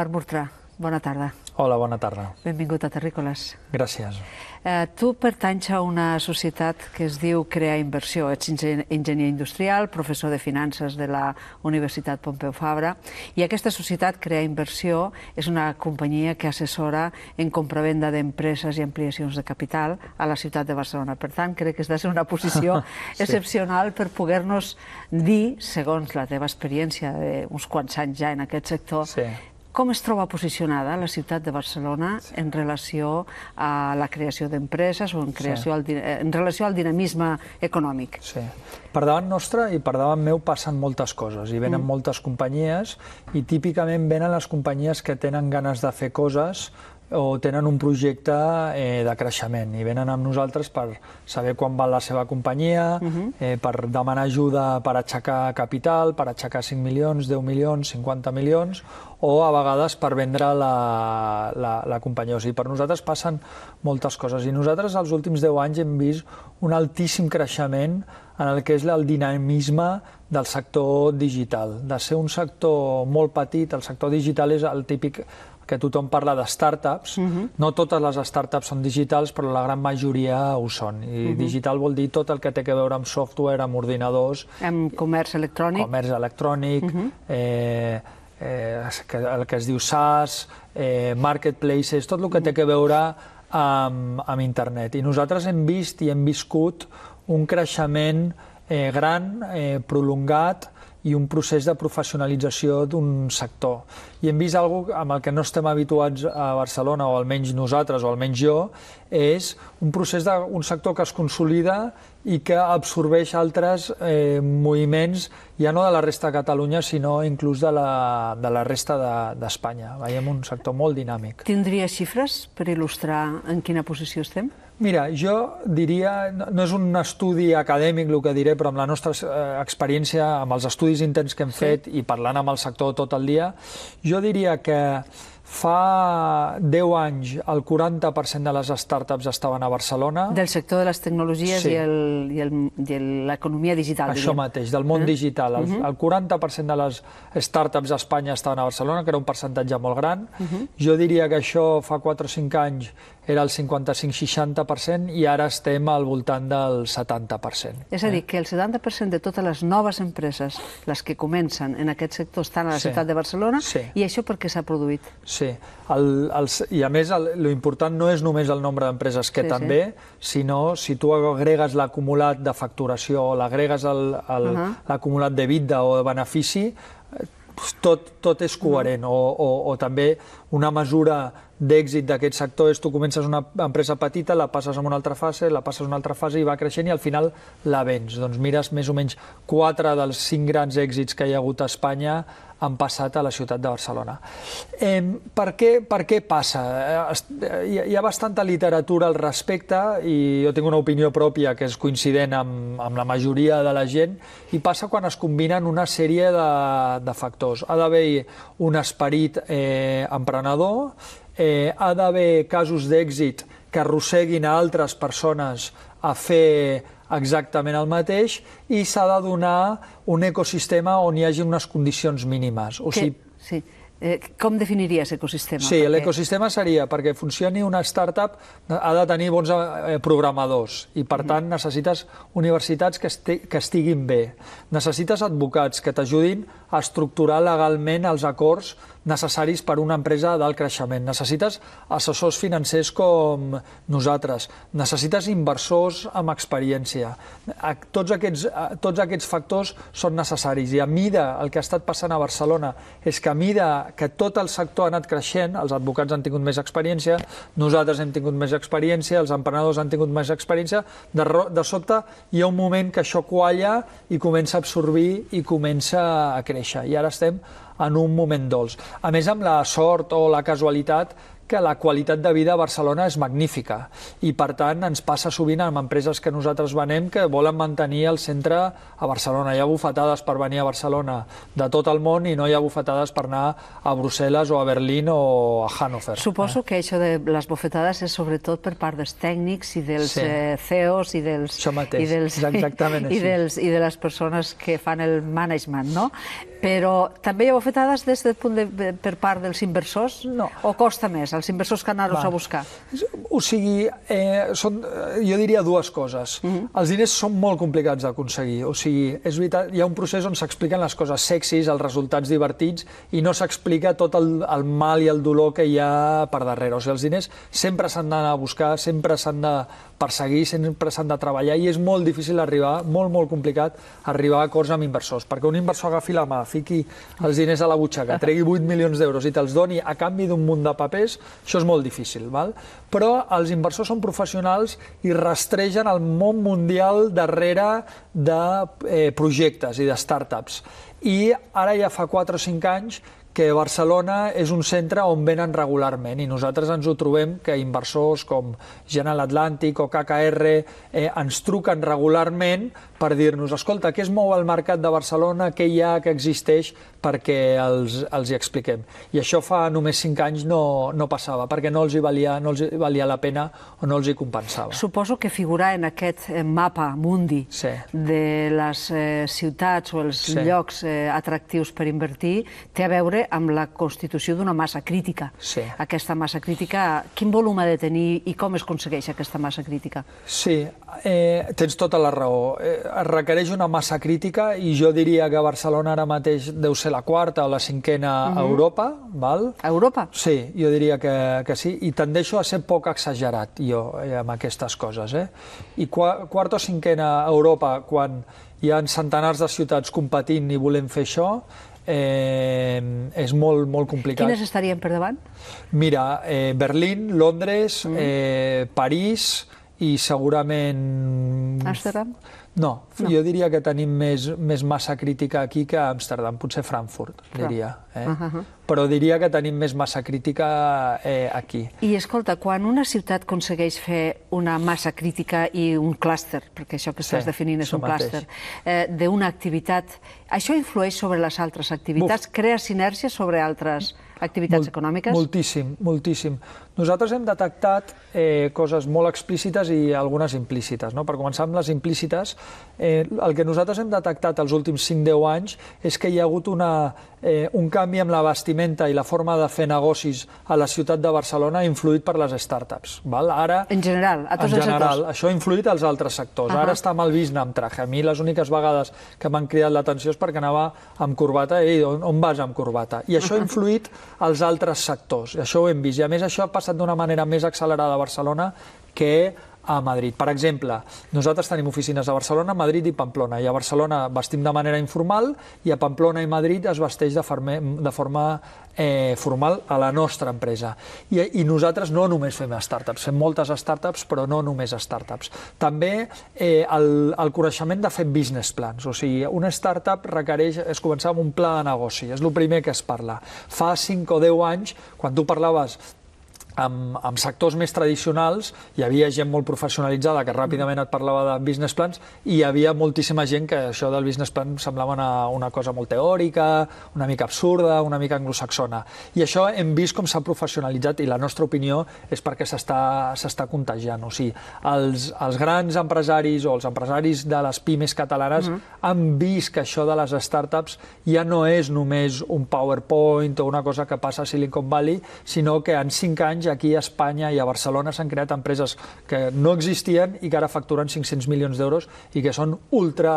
Marc Murtrà, bona tarda. Hola, bona tarda. Benvingut a Terrícoles. Gràcies. Eh, tu pertanys a una societat que es diu Crear Inversió. Ets enginyer industrial, professor de finances de la Universitat Pompeu Fabra, i aquesta societat, Crear Inversió, és una companyia que assessora en compravenda d'empreses i ampliacions de capital a la ciutat de Barcelona. Per tant, crec que has de ser una posició sí. excepcional per poder-nos dir, segons la teva experiència d'uns quants anys ja en aquest sector, sí. Com es troba posicionada la ciutat de Barcelona sí. en relació a la creació d'empreses o en, creació sí. al, eh, en relació al dinamisme econòmic? Sí. Per davant nostre i per davant meu passen moltes coses i venen mm. moltes companyies i típicament venen les companyies que tenen ganes de fer coses o tenen un projecte eh, de creixement i venen amb nosaltres per saber quan val la seva companyia, uh mhm. -huh. eh, per demanar ajuda per aixecar capital, per aixecar 5 milions, 10 milions, 50 milions, o a vegades per vendre la, la, la companyia. O sigui, per nosaltres passen moltes coses i nosaltres els últims 10 anys hem vist un altíssim creixement en el que és el dinamisme del sector digital. De ser un sector molt petit, el sector digital és el típic que tothom parla de startups. Uh mhm. -huh. No totes les startups són digitals, però la gran majoria ho són. I uh mhm. -huh. digital vol dir tot el que té que veure amb software, amb ordinadors... Amb comerç electrònic. Comerç electrònic, uh mhm. -huh. eh, eh, el que es diu SaaS, eh, marketplaces, tot el que té que veure amb, amb internet. I nosaltres hem vist i hem viscut un creixement eh, gran, eh, prolongat, i un procés de professionalització d'un sector. I hem vist algo amb el que no estem habituats a Barcelona, o almenys nosaltres, o almenys jo, és un procés d'un sector que es consolida i que absorbeix altres eh, moviments, ja no de la resta de Catalunya, sinó inclús de la, de la resta d'Espanya. De, Veiem un sector molt dinàmic. Tindria xifres per il·lustrar en quina posició estem? Mira, jo diria, no és un estudi acadèmic el que diré, però amb la nostra eh, experiència, amb els estudis intents que hem sí. fet i parlant amb el sector tot el dia, jo diria que Fa 10 anys el 40% de les startups estaven a Barcelona. Del sector de les tecnologies sí. i l'economia digital. Això diguem. mateix, del món uh eh? -huh. digital. El, uh mhm. -huh. el 40% de les startups a Espanya estaven a Barcelona, que era un percentatge molt gran. Uh mhm. -huh. Jo diria que això fa 4 o 5 anys era el 55-60% i ara estem al voltant del 70%. És a dir, que el 70% de totes les noves empreses, les que comencen en aquest sector, estan a la ciutat de Barcelona i això per què s'ha produït. Sí, el, i a més el, lo important no és només el nombre d'empreses, que també, sinó si tu agregues l'acumulat de facturació o l'agregues l'acumulat de vida o de benefici, eh, tot, tot és coherent, o, o, o també una mesura d'èxit d'aquest sector és tu comences una empresa petita, la passes a una altra fase, la passes a una altra fase i va creixent i al final la vens. Doncs mires més o menys quatre dels cinc grans èxits que hi ha hagut a Espanya han passat a la ciutat de Barcelona. Eh, per, què, per què passa? Eh, hi, hi ha bastanta literatura al respecte i jo tinc una opinió pròpia que és coincident amb, amb la majoria de la gent i passa quan es combinen una sèrie de, de factors. Ha d'haver un esperit eh, emprenedor, eh, ha d'haver casos d'èxit que arrosseguin a altres persones a fer exactament el mateix i s'ha de donar un ecosistema on hi hagi unes condicions mínimes. O que, sigui, sí. Eh, com definiries ecosistema? Sí, l'ecosistema seria, perquè funcioni una startup ha de tenir bons eh, programadors i per tant necessites universitats que, que estiguin bé. Necessites advocats que t'ajudin a estructurar legalment els acords necessaris per a una empresa d'alt creixement. Necessites assessors financers com nosaltres. Necessites inversors amb experiència. Tots aquests, tots aquests factors són necessaris i a mida el que ha estat passant a Barcelona és que a mida que tot el sector ha anat creixent, els advocats han tingut més experiència, nosaltres hem tingut més experiència, els emprenedors han tingut més experiència, de, de sobte hi ha un moment que això qualla i comença a absorbir i comença a créixer. I ara estem en un moment dolç. A més, amb la sort o la casualitat que la qualitat de vida a Barcelona és magnífica i, per tant, ens passa sovint amb empreses que nosaltres venem que volen mantenir el centre a Barcelona. Hi ha bufetades per venir a Barcelona de tot el món i no hi ha bufetades per anar a Brussel·les o a Berlín o a Hannover. Suposo eh? que això de les bufetades és sobretot per part dels tècnics i dels sí. eh, CEOs i dels... Això mateix, i dels, exactament i, així. I, dels, I de les persones que fan el management, no? però també heu fet dades des del punt de, per part dels inversors? No. O costa més, els inversors que anar-los a buscar? O sigui, eh, són, eh, jo diria dues coses. Mm -hmm. Els diners són molt complicats d'aconseguir. O sigui, és veritat, hi ha un procés on s'expliquen les coses sexis, els resultats divertits, i no s'explica tot el, el mal i el dolor que hi ha per darrere. O sigui, els diners sempre s'han d'anar a buscar, sempre s'han de per seguir sempre s'han de treballar i és molt difícil arribar, molt, molt complicat, arribar a acords amb inversors, perquè un inversor agafi la mà, fiqui els diners a la butxaca, tregui 8 milions d'euros i te'ls doni a canvi d'un munt de papers, això és molt difícil, val? però els inversors són professionals i rastregen el món mundial darrere de eh, projectes i de startups. I ara ja fa 4 o 5 anys que Barcelona és un centre on venen regularment i nosaltres ens ho trobem que inversors com General Atlantic o KKR eh, ens truquen regularment per dir-nos escolta, què es mou al mercat de Barcelona, què hi ha, que existeix, perquè els, els hi expliquem. I això fa només 5 anys no, no passava, perquè no els, hi valia, no els hi valia la pena o no els hi compensava. Suposo que figurar en aquest eh, mapa mundi sí. de les eh, ciutats o els sí. llocs eh, atractius per invertir té a veure veure amb la constitució d'una massa crítica. Sí. Aquesta massa crítica, quin volum ha de tenir i com es aconsegueix aquesta massa crítica? Sí, eh, tens tota la raó. Eh, es requereix una massa crítica i jo diria que Barcelona ara mateix deu ser la quarta o la cinquena mm -hmm. a mhm. Europa. Val? A Europa? Sí, jo diria que, que sí. I tendeixo a ser poc exagerat jo eh, amb aquestes coses. Eh? I qua, quarta o cinquena a Europa, quan hi ha centenars de ciutats competint i volem fer això, eh, és molt, molt complicat. Quines estarien per davant? Mira, eh, Berlín, Londres, mm. eh, París i segurament... Amsterdam? No, no, jo diria que tenim més, més massa crítica aquí que a Amsterdam, potser Frankfurt, diria. Eh? Uh -huh. Però diria que tenim més massa crítica eh, aquí. I escolta, quan una ciutat aconsegueix fer una massa crítica i un clúster, perquè això que estàs sí, definint és un clúster, eh, d'una activitat, això influeix sobre les altres activitats? Buf. Crea sinergies sobre altres activitats Mol econòmiques? Moltíssim, moltíssim. Nosaltres hem detectat eh, coses molt explícites i algunes implícites. No? Per començar amb les implícites, eh, el que nosaltres hem detectat els últims 5-10 anys és que hi ha hagut una, eh, un canvi amb la vestimenta i la forma de fer negocis a la ciutat de Barcelona influït per les startups. Val? Ara, en general, a tots en general, els sectors. Això ha influït als altres sectors. Uh -huh. Ara està mal vist anar amb traje. A mi les úniques vegades que m'han cridat l'atenció és perquè anava amb corbata. Ei, on, on vas amb corbata? I això ha influït als altres sectors. I això ho hem vist. I a més això passa passat d'una manera més accelerada a Barcelona que a Madrid. Per exemple, nosaltres tenim oficines a Barcelona, Madrid i Pamplona, i a Barcelona vestim de manera informal i a Pamplona i Madrid es vesteix de, farme, de forma eh, formal a la nostra empresa. I, I nosaltres no només fem startups, fem moltes startups, però no només startups. També eh, el, el coneixement de fer business plans, o sigui, una startup requereix és començar amb un pla de negoci, és el primer que es parla. Fa 5 o 10 anys, quan tu parlaves amb, amb sectors més tradicionals hi havia gent molt professionalitzada que ràpidament et parlava de business plans i hi havia moltíssima gent que això del business plan semblava una, una cosa molt teòrica, una mica absurda, una mica anglosaxona. I això hem vist com s'ha professionalitzat i la nostra opinió és perquè s'està contagiant. O sigui, els, els grans empresaris o els empresaris de les pimes catalanes mm -hmm. han vist que això de les startups ja no és només un PowerPoint o una cosa que passa a Silicon Valley, sinó que en cinc anys aquí a Espanya i a Barcelona s'han creat empreses que no existien i que ara facturen 500 milions d'euros i que són ultra,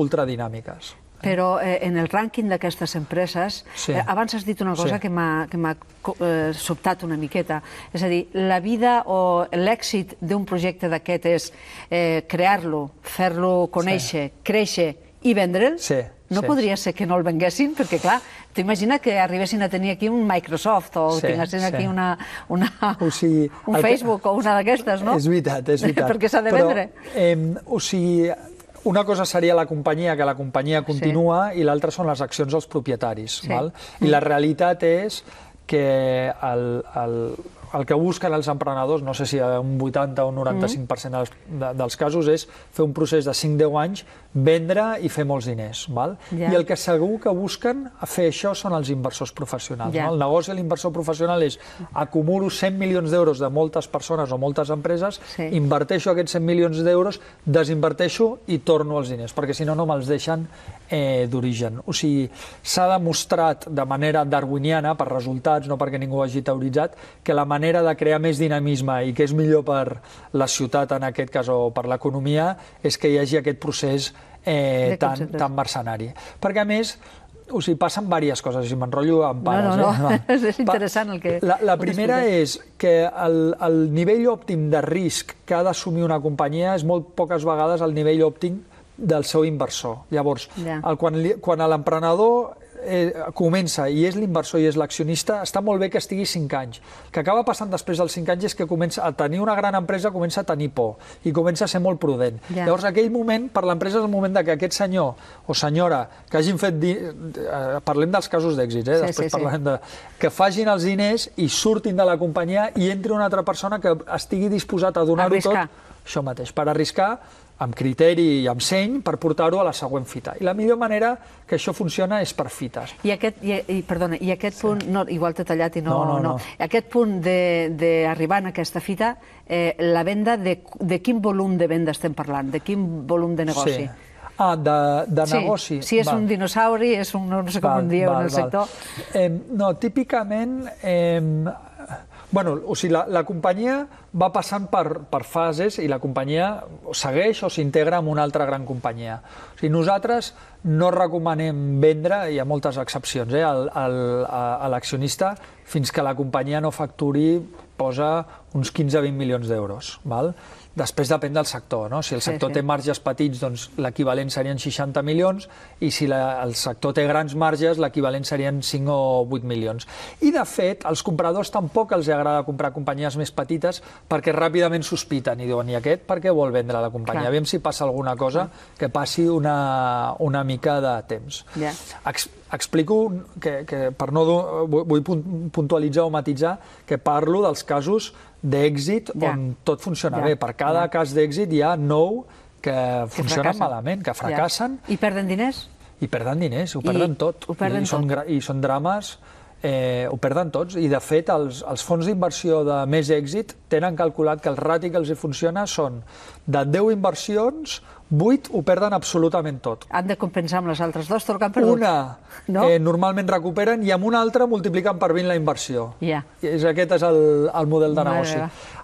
ultra dinàmiques. Però eh, en el rànquing d'aquestes empreses, sí. eh, abans has dit una cosa sí. que m'ha eh, sobtat una miqueta. És a dir, la vida o l'èxit d'un projecte d'aquest és eh, crear-lo, fer-lo conèixer, sí. créixer i vendre'l? Sí no sí. podria ser que no el venguessin, perquè, clar, t'imagina que arribessin a tenir aquí un Microsoft o sí, tinguessin sí. aquí una, una, o sigui, un Facebook que... o una d'aquestes, no? És veritat, és veritat. perquè s'ha de Però, vendre. Eh, o sigui, una cosa seria la companyia, que la companyia continua, sí. i l'altra són les accions dels propietaris. Sí. Val? I mm. la realitat és que el, el, el que busquen els emprenedors, no sé si un 80 o un 95% dels, de, dels casos, és fer un procés de 5-10 anys, vendre i fer molts diners. Val? Ja. I el que segur que busquen a fer això són els inversors professionals. Ja. No? El negoci de l'inversor professional és acumulo 100 milions d'euros de moltes persones o moltes empreses, sí. inverteixo aquests 100 milions d'euros, desinverteixo i torno els diners, perquè si no, no me'ls deixen eh, d'origen. O sigui, s'ha demostrat de manera darwiniana, per resultats, no perquè ningú hagi teoritzat, que la manera manera de crear més dinamisme i que és millor per la ciutat, en aquest cas, o per l'economia, és que hi hagi aquest procés eh, tan, tan mercenari. Perquè, a més, o sigui, passen diverses coses, si m'enrotllo amb pares. No, no, no. Eh? és interessant el que... La, la primera és que el, el nivell òptim de risc que ha d'assumir una companyia és molt poques vegades el nivell òptim del seu inversor. Llavors, ja. el, quan, quan l'emprenedor eh, comença i és l'inversor i és l'accionista, està molt bé que estigui 5 anys. El que acaba passant després dels 5 anys és que comença a tenir una gran empresa, comença a tenir por i comença a ser molt prudent. Ja. Llavors, aquell moment, per l'empresa és el moment de que aquest senyor o senyora que hagin fet... Di... Eh, parlem dels casos d'èxit, eh? Sí, després sí, parlem sí. de... Que facin els diners i surtin de la companyia i entri una altra persona que estigui disposat a donar-ho tot això mateix, per arriscar amb criteri i amb seny per portar-ho a la següent fita. I la millor manera que això funciona és per fites. I aquest, i, i, perdona, i aquest sí. punt, no, igual t'he tallat i no, no, no, no. no. Aquest punt d'arribar en aquesta fita, eh, la venda, de, de quin volum de venda estem parlant? De quin volum de negoci? Sí. Ah, de, de sí. negoci. Si és val. un dinosauri, és un no sé com val, en dieu val, en el val. sector. Eh, no, típicament... Eh, Bueno, o sigui, la, la companyia va passant per, per fases i la companyia segueix o s'integra en una altra gran companyia. O sigui, nosaltres no recomanem vendre, hi ha moltes excepcions, eh, al, al, a l'accionista, fins que la companyia no facturi, posa uns 15-20 milions d'euros. Després depèn del sector, no? Si el sector sí, sí. té marges petits, doncs l'equivalent serien 60 milions, i si la, el sector té grans marges, l'equivalent serien 5 o 8 milions. I, de fet, els compradors tampoc els agrada comprar companyies més petites perquè ràpidament sospiten i diuen, i aquest per què vol vendre la companyia? Clar. Aviam si passa alguna cosa que passi una, una mica de temps. Yeah. Explico que, que per no... Do, eh, vull puntualitzar o matitzar que parlo dels casos d'èxit ja. on tot funciona ja. bé. Per cada ja. cas d'èxit hi ha nou que, que funcionen fracassen. malament, que fracassen. Ja. I perden diners? I perden diners, ho perden I tot. Ho perden I, tot. I són, I són drames eh, ho perden tots i, de fet, els, els fons d'inversió de més èxit tenen calculat que el rati que els hi funciona són de 10 inversions, 8 ho perden absolutament tot. Han de compensar amb les altres dues, tot el que han perdut. Una no? eh, normalment recuperen i amb una altra multipliquen per 20 la inversió. Yeah. I és, aquest és el, el model de negoci.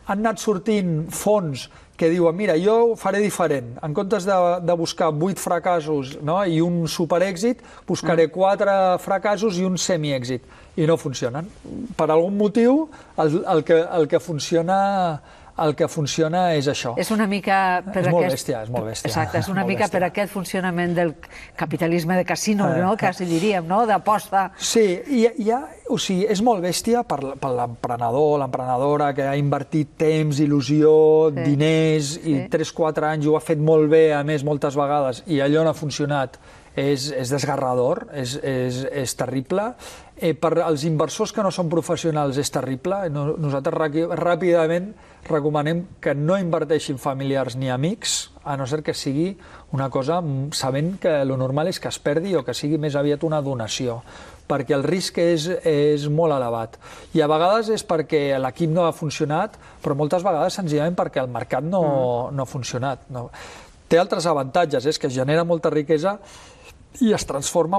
Han anat sortint fons que diuen, mira, jo ho faré diferent. En comptes de, de buscar vuit fracassos no? i un superèxit, buscaré mm. quatre fracassos i un semièxit. I no funcionen. Per algun motiu, el, el, que, el que funciona el que funciona és això. És una mica... Per és aquest... molt bèstia, és molt bèstia. Exacte, és una mica bèstia. per aquest funcionament del capitalisme de casino, eh, no? quasi diríem, no? d'aposta. Sí, i, hi ha, o sigui, és molt bèstia per, per l'emprenedor, l'emprenedora que ha invertit temps, il·lusió, sí. diners, sí. i 3-4 anys ho ha fet molt bé, a més, moltes vegades, i allò no ha funcionat és, és desgarrador, és, és, és terrible. Eh, per als inversors que no són professionals és terrible. No, nosaltres ràpidament recomanem que no inverteixin familiars ni amics, a no ser que sigui una cosa sabent que el normal és que es perdi o que sigui més aviat una donació perquè el risc és, és molt elevat. I a vegades és perquè l'equip no ha funcionat, però moltes vegades senzillament perquè el mercat no, mm. no ha funcionat. No. Té altres avantatges, és que genera molta riquesa i es transforma,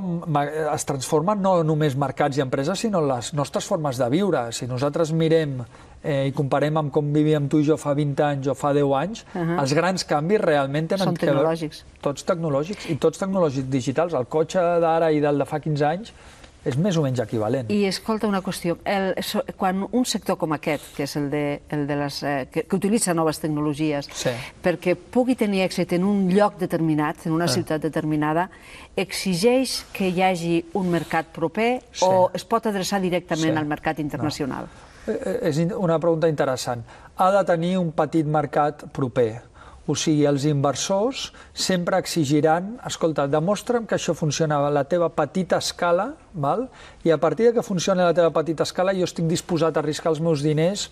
es transforma no només mercats i empreses, sinó les nostres formes de viure. Si nosaltres mirem eh, i comparem amb com vivíem tu i jo fa 20 anys o fa 10 anys, uh -huh. els grans canvis realment tenen Són tecnològics. Que, tots tecnològics i tots tecnològics digitals. El cotxe d'ara i del de fa 15 anys és més o menys equivalent. I escolta una qüestió, el, quan un sector com aquest, que és el de, el de les, eh, que, que utilitza noves tecnologies, sí. perquè pugui tenir èxit en un lloc determinat, en una eh. ciutat determinada, exigeix que hi hagi un mercat proper sí. o es pot adreçar directament sí. al mercat internacional? No. Eh, eh, és una pregunta interessant. Ha de tenir un petit mercat proper o sigui, els inversors sempre exigiran, escolta, demostra'm que això funcionava a la teva petita escala, val? i a partir de que funcioni a la teva petita escala jo estic disposat a arriscar els meus diners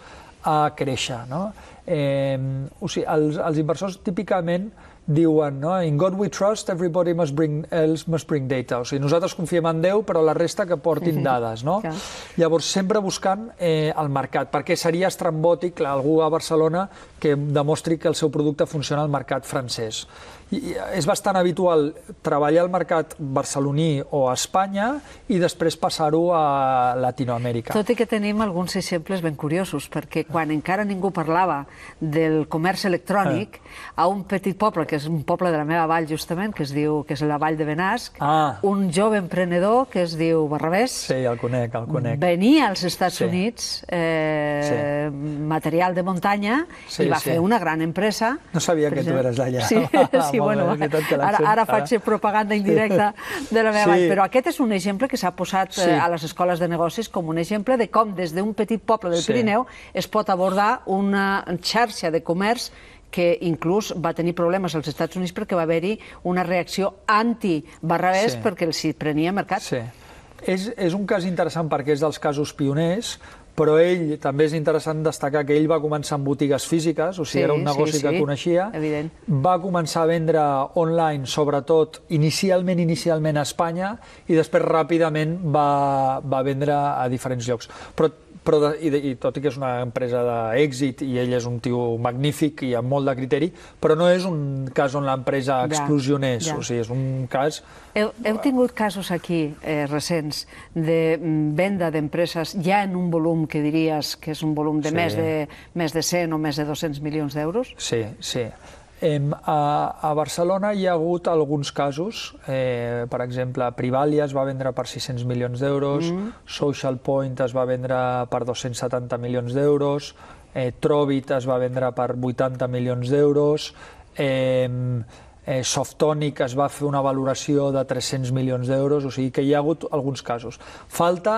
a créixer. No? Eh, o sigui, els, els inversors típicament diuen, no? In God we trust, everybody must bring, else must bring data. O sigui, nosaltres confiem en Déu, però la resta que portin uh mhm. -huh. dades, no? Clar. Llavors, sempre buscant eh, el mercat, perquè seria estrambòtic clar, algú a Barcelona que demostri que el seu producte funciona al mercat francès. I és bastant habitual treballar al mercat barceloní o a Espanya i després passar-ho a Latinoamèrica. Tot i que tenim alguns exemples ben curiosos, perquè quan encara ningú parlava del comerç electrònic, eh. a un petit poble que és un poble de la meva vall, justament, que es diu que és la Vall de Benasc, ah. un jove emprenedor que es diu Barrabés. Sí, el conec, el conec. Venia als Estats sí. Units eh, sí. material de muntanya sí, i va sí. fer una gran empresa. No sabia que tu eres d'allà. Sí, ah, sí bueno, bé, ara, ara faig propaganda indirecta sí. de la meva sí. vall, però aquest és un exemple que s'ha posat eh, sí. a les escoles de negocis com un exemple de com des d'un petit poble del sí. Pirineu es pot abordar una xarxa de comerç que inclús va tenir problemes als Estats Units perquè va haver-hi una reacció anti-barrabès sí. perquè els prenia mercat. Sí. És, és un cas interessant perquè és dels casos pioners, però ell també és interessant destacar que ell va començar amb botigues físiques, o sigui, sí, era un negoci sí, sí. que coneixia. Evident. Va començar a vendre online, sobretot, inicialment, inicialment a Espanya, i després ràpidament va, va vendre a diferents llocs. Però però de, i, i tot i que és una empresa d'èxit i ell és un tio magnífic i amb molt de criteri, però no és un cas on l'empresa explosionés, ja. o sigui, és un cas... Heu, heu tingut casos aquí, eh, recents, de mm, venda d'empreses ja en un volum que diries que és un volum de, sí. més, de més de 100 o més de 200 milions d'euros? Sí, sí. A, a Barcelona hi ha hagut alguns casos, eh, per exemple, Privalia es va vendre per 600 milions d'euros, mm -hmm. Social Point es va vendre per 270 milions d'euros, eh, Trobit es va vendre per 80 milions d'euros, eh, eh, Softonic es va fer una valoració de 300 milions d'euros, o sigui que hi ha hagut alguns casos. Falta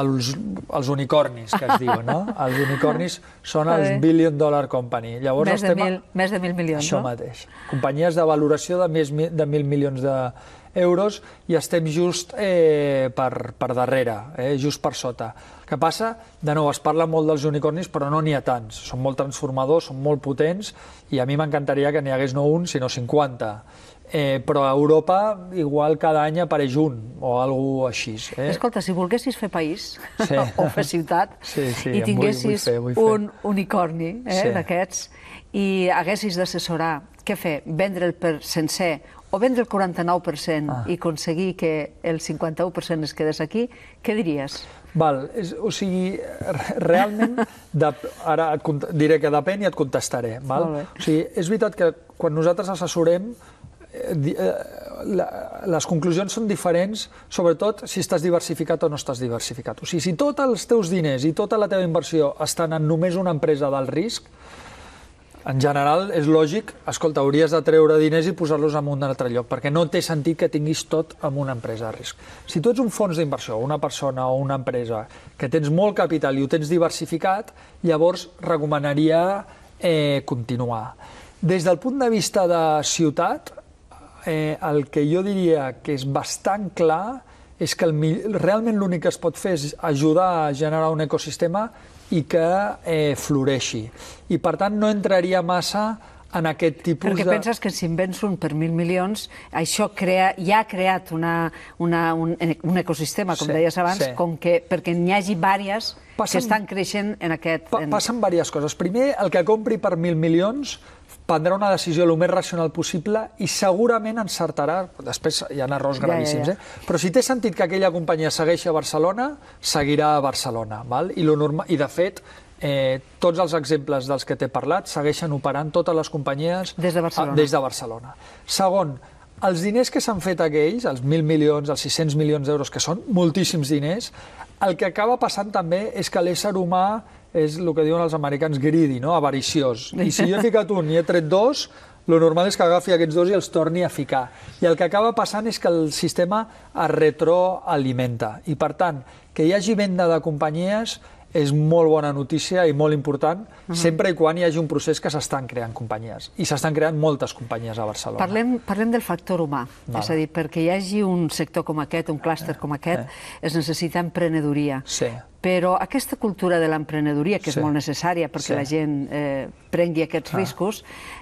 els, els unicornis, que es diuen, no? Els unicornis són els Billion Dollar Company. Llavors, més, de mil, a... més de mil milions, Això no? mateix. Companyies de valoració de més de mil milions d'euros i estem just eh, per, per darrere, eh, just per sota. Què passa? De nou, es parla molt dels unicornis, però no n'hi ha tants. Són molt transformadors, són molt potents, i a mi m'encantaria que n'hi hagués no un, sinó 50. Eh, però a Europa igual cada any apareix un o alguna així. Eh? Escolta, si volguessis fer país sí. o fer ciutat sí, sí, i tinguessis vull, vull fer, vull fer. un unicorni eh, sí. d'aquests i haguessis d'assessorar què fer, vendre'l per sencer o vendre el 49% ah. i aconseguir que el 51% es quedés aquí, què diries? Val, és, o sigui, realment, de, ara et diré que depèn i et contestaré. Val? O sigui, és veritat que quan nosaltres assessorem, eh, eh, les conclusions són diferents, sobretot si estàs diversificat o no estàs diversificat. O sigui, si tots els teus diners i tota la teva inversió estan en només una empresa del risc, en general és lògic, escolta, hauries de treure diners i posar-los en un altre lloc, perquè no té sentit que tinguis tot en una empresa a risc. Si tu ets un fons d'inversió, una persona o una empresa que tens molt capital i ho tens diversificat, llavors recomanaria eh, continuar. Des del punt de vista de ciutat, eh, el que jo diria que és bastant clar és que el, realment l'únic que es pot fer és ajudar a generar un ecosistema i que eh, floreixi. I, per tant, no entraria massa en aquest tipus Perquè de... Perquè penses que si vens un per mil milions, això crea, ja ha creat una, una, un, un ecosistema, com sí, deies abans, sí. com que, perquè n'hi hagi vàries passen, que estan creixent en aquest... en... Passen diverses coses. Primer, el que compri per mil milions prendrà una decisió el més racional possible i segurament encertarà, després hi ha errors gravíssims, Eh? però si té sentit que aquella companyia segueixi a Barcelona, seguirà a Barcelona. Val? I, lo I de fet, eh, tots els exemples dels que t'he parlat segueixen operant totes les companyies des de Barcelona. A, des de Barcelona. Segon, els diners que s'han fet aquells, els 1.000 milions, els 600 milions d'euros, que són moltíssims diners, el que acaba passant també és que l'ésser humà és el que diuen els americans greedy, no? avariciós. I si jo he ficat un i he tret dos, el normal és que agafi aquests dos i els torni a ficar. I el que acaba passant és que el sistema es retroalimenta. I, per tant, que hi hagi venda de companyies és molt bona notícia i molt important, uh mhm. -huh. sempre i quan hi hagi un procés que s'estan creant companyies. I s'estan creant moltes companyies a Barcelona. Parlem, parlem del factor humà. Vale. És a dir, perquè hi hagi un sector com aquest, un clúster eh, com aquest, eh. es necessita emprenedoria. Sí però aquesta cultura de l'emprenedoria, que sí. és molt necessària perquè sí. la gent eh, prengui aquests ah. riscos,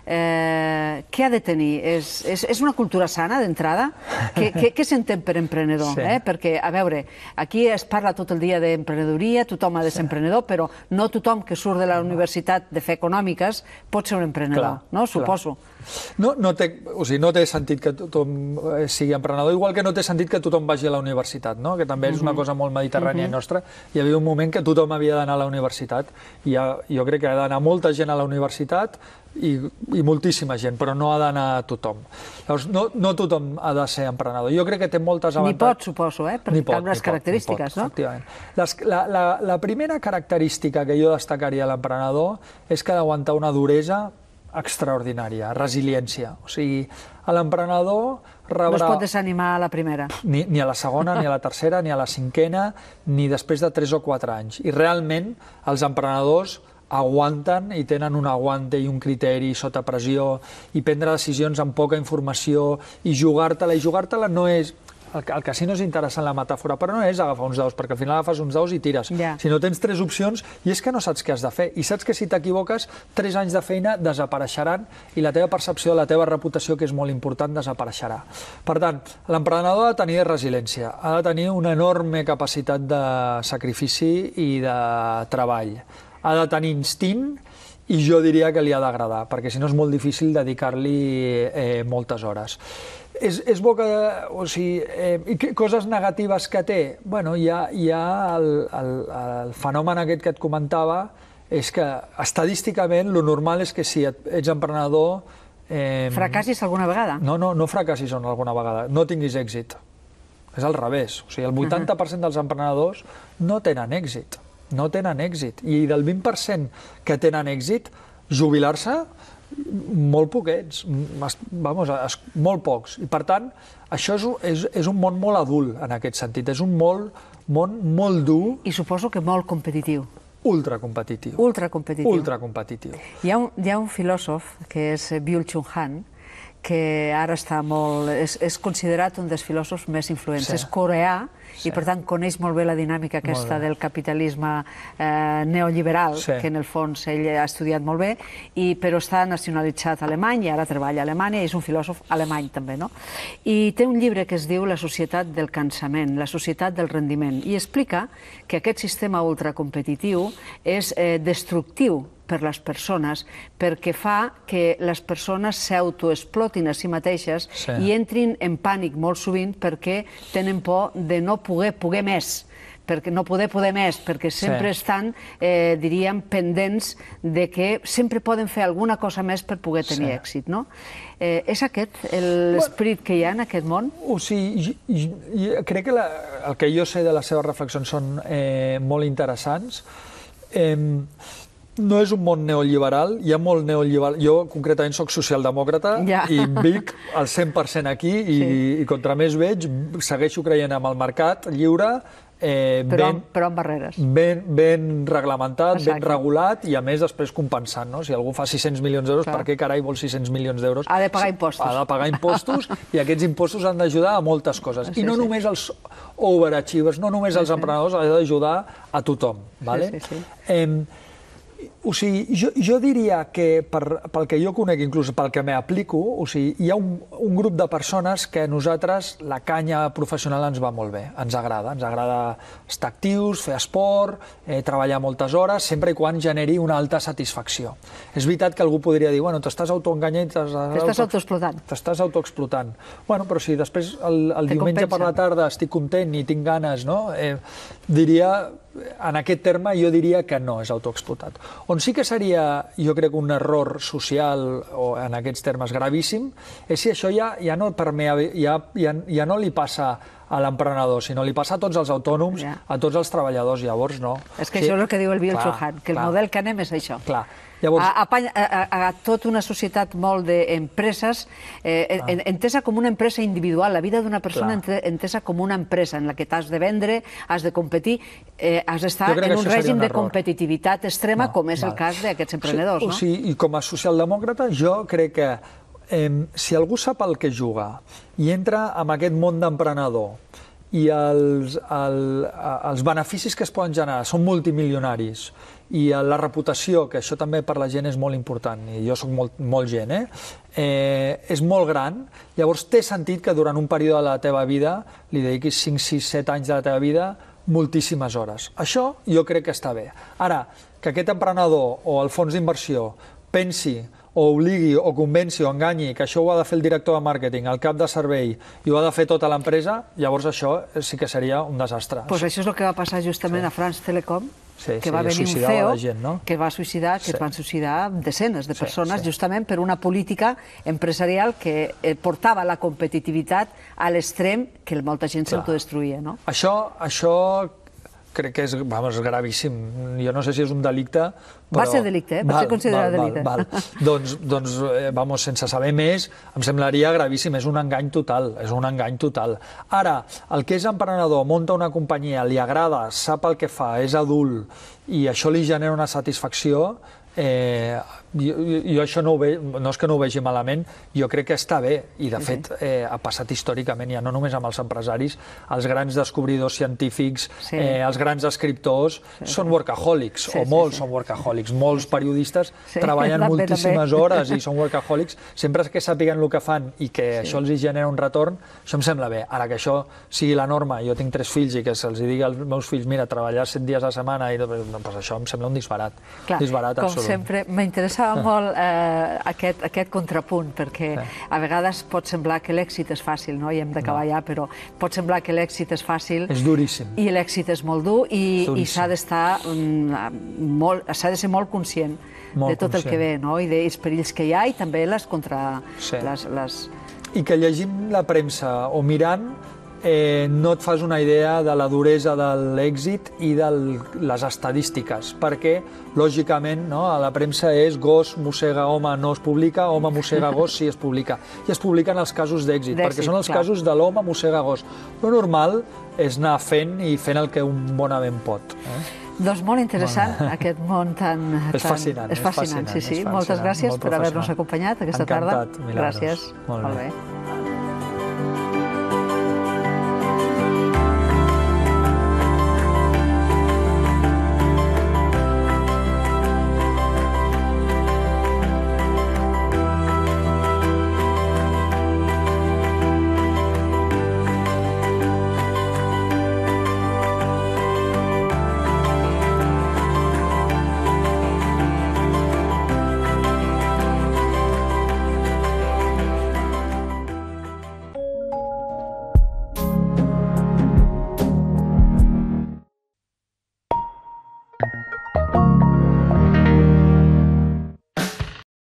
eh, què ha de tenir? És, és, és una cultura sana, d'entrada? Què s'entén per emprenedor? Sí. Eh? Perquè, a veure, aquí es parla tot el dia d'emprenedoria, tothom ha de ser sí. emprenedor, però no tothom que surt de la universitat de fer econòmiques pot ser un emprenedor, Clar. no? Suposo. Clar. No, no, té, o sigui, no té sentit que tothom eh, sigui emprenedor, igual que no té sentit que tothom vagi a la universitat, no? que també és una cosa molt mediterrània uh -huh. nostra. Hi havia un moment que tothom havia d'anar a la universitat. I ha, jo crec que ha d'anar molta gent a la universitat i, i moltíssima gent, però no ha d'anar tothom. Llavors, no, no tothom ha de ser emprenedor. Jo crec que té moltes avantatges. Ni pot, suposo, eh? Per pot, les característiques, pot, no? Efectivament. Les, la, la, la primera característica que jo destacaria a l'emprenedor és que ha d'aguantar una duresa extraordinària, resiliència. O sigui, l'emprenedor rebrà... No es pot desanimar a la primera. Ni, ni a la segona, ni a la tercera, ni a la cinquena, ni després de 3 o 4 anys. I realment els emprenedors aguanten i tenen un aguante i un criteri sota pressió i prendre decisions amb poca informació i jugar-te-la. I jugar-te-la no és el, el casino és interessant la metàfora, però no és agafar uns daus, perquè al final agafes uns daus i tires. Yeah. Si no tens tres opcions, i és que no saps què has de fer. I saps que si t'equivoques, tres anys de feina desapareixeran i la teva percepció de la teva reputació, que és molt important, desapareixerà. Per tant, l'emprenedor ha de tenir resiliència, ha de tenir una enorme capacitat de sacrifici i de treball. Ha de tenir instint, i jo diria que li ha d'agradar, perquè si no és molt difícil dedicar-li eh, moltes hores és, és bo que... O sigui, eh, coses negatives que té? bueno, hi ha, hi ha el, el, el fenomen aquest que et comentava, és que estadísticament lo normal és que si et, ets emprenedor... Eh, fracassis alguna vegada? No, no, no fracassis alguna vegada, no tinguis èxit. És al revés. O sigui, el 80% uh -huh. dels emprenedors no tenen èxit. No tenen èxit. I del 20% que tenen èxit, jubilar-se molt poquets, vamos, molt pocs. I per tant, això és, és, és un món molt adult en aquest sentit, és un molt, món molt dur. I suposo que molt competitiu. Ultra competitiu. Ultra competitiu. Ultra competitiu. Hi ha un, hi ha un filòsof que és Byul Chung Han, que ara està molt... És, és considerat un dels filòsofs més influents. Sí. És coreà, sí. i per tant coneix molt bé la dinàmica aquesta del capitalisme eh, neoliberal, sí. que en el fons ell ha estudiat molt bé, i, però està nacionalitzat a alemany i ara treballa a Alemanya, i és un filòsof alemany també, no? I té un llibre que es diu La societat del cansament, la societat del rendiment, i explica que aquest sistema ultracompetitiu és eh, destructiu per les persones, perquè fa que les persones s'autoexplotin a si mateixes sí. i entrin en pànic molt sovint perquè tenen por de no poder poder més perquè no poder poder més, perquè sempre sí. estan, eh, diríem, pendents de que sempre poden fer alguna cosa més per poder tenir sí. èxit, no? Eh, és aquest l'esperit bueno, que hi ha en aquest món? O sigui, i, jo, crec que la, el que jo sé de les seves reflexions són eh, molt interessants. Eh, no és un món neoliberal, hi ha molt neoliberal. Jo, concretament, sóc socialdemòcrata ja. i vic al 100% aquí i, sí. i contra més veig, segueixo creient en el mercat lliure, eh, però, ben, però amb barreres. Ben, ben reglamentat, Exacte. ben regulat i, a més, després compensant. No? Si algú fa 600 milions d'euros, per què carai vol 600 milions d'euros? Ha de pagar impostos. Ha de pagar impostos i aquests impostos han d'ajudar a moltes coses. Sí, I no sí. només els overachievers, no només sí, els emprenedors, sí. ha d'ajudar a tothom. Vale? Sí, sí, sí. Eh, o sigui, jo, jo diria que, per, pel que jo conec, inclús pel que m'aplico, o sigui, hi ha un, un grup de persones que a nosaltres la canya professional ens va molt bé, ens agrada. Ens agrada estar actius, fer esport, eh, treballar moltes hores, sempre i quan generi una alta satisfacció. És veritat que algú podria dir, bueno, t'estàs autoenganyant... T'estàs autoexplotant. T'estàs autoexplotant. Bueno, però si després el, el diumenge compensa. per la tarda estic content i tinc ganes, no? Eh, diria en aquest terme jo diria que no és autoexplotat. On sí que seria, jo crec, un error social o en aquests termes gravíssim, és si això ja, ja, no, permea, ja, ja, ja no li passa a l'emprenedor, sinó li passa a tots els autònoms, ja. a tots els treballadors, llavors no. És que sí. això és el que diu el Bill clar, que clar, el model que anem és això. Clar, Llavors... A, a, a, a tota una societat molt d'empreses, eh, ah. entesa com una empresa individual, la vida d'una persona Clar. entesa com una empresa en la que t'has de vendre, has de competir, eh, has d'estar en un règim un de competitivitat extrema, no, com és val. el cas d'aquests emprenedors. O, no? o sigui, I com a socialdemòcrata jo crec que eh, si algú sap el que juga i entra en aquest món d'emprenedor i els, el, els beneficis que es poden generar són multimilionaris i eh, la reputació, que això també per la gent és molt important, i jo sóc molt, molt gent, eh? Eh, és molt gran, llavors té sentit que durant un període de la teva vida li dediquis 5, 6, 7 anys de la teva vida moltíssimes hores. Això jo crec que està bé. Ara, que aquest emprenedor o el fons d'inversió pensi o obligui o convenci o enganyi que això ho ha de fer el director de màrqueting, el cap de servei, i ho ha de fer tota l'empresa, llavors això sí que seria un desastre. Doncs pues això és el que va passar justament sí. a France Telecom, sí, que sí, va venir un CEO gent, no? que va suïcidar, que sí. es van suïcidar desenes de persones, sí. justament per una política empresarial que eh, portava la competitivitat a l'extrem que molta gent s'autodestruïa. No? Això, això crec que és, és gravíssim. Jo no sé si és un delicte, però... Va ser delicte, eh? va ser considerat delicte. Val, val. doncs, doncs eh, vamos, sense saber més, em semblaria gravíssim. És un engany total, és un engany total. Ara, el que és emprenedor, monta una companyia, li agrada, sap el que fa, és adult, i això li genera una satisfacció, eh, jo, jo això no, ho ve, no és que no ho vegi malament, jo crec que està bé, i de mhm. fet eh, ha passat històricament, ja no només amb els empresaris, els grans descobridors científics, sí. eh, els grans escriptors, sí, són workaholics, sí, o molts sí, sí. són workaholics, molts periodistes sí, treballen també, moltíssimes també. hores i són workaholics, sempre que sàpiguen el que fan i que sí. això els hi genera un retorn, això em sembla bé. Ara que això sigui la norma, jo tinc tres fills i que se'ls digui als meus fills, mira, treballar set dies a la setmana, i, doncs això em sembla un disbarat, Clar, disbarat absolut. Com sempre, m'interessa m'agradava molt eh, aquest, aquest contrapunt, perquè a vegades pot semblar que l'èxit és fàcil, no? i hem d'acabar no. ja, però pot semblar que l'èxit és fàcil... És duríssim. I l'èxit és molt dur i, i s'ha d'estar mm, molt... s'ha de ser molt conscient molt de tot conscient. el que ve, no? i dels perills que hi ha i també les contra... Sí. Les, les... I que llegim la premsa o mirant eh, no et fas una idea de la duresa de l'èxit i de les estadístiques, perquè, lògicament, no, a la premsa és gos mossega home no es publica, home mossega gos sí es publica. I es publiquen els casos d'èxit, perquè són els clar. casos de l'home mossega gos. Lo normal és anar fent i fent el que un bonament pot. Eh? Doncs molt interessant, bueno. aquest món tan... És tan... fascinant. És fascinant, és fascinant sí, sí. És fascinant, Moltes gràcies molt per haver-nos acompanyat aquesta Encantat, tarda. Encantat, Gràcies. Molt bé. Molt bé.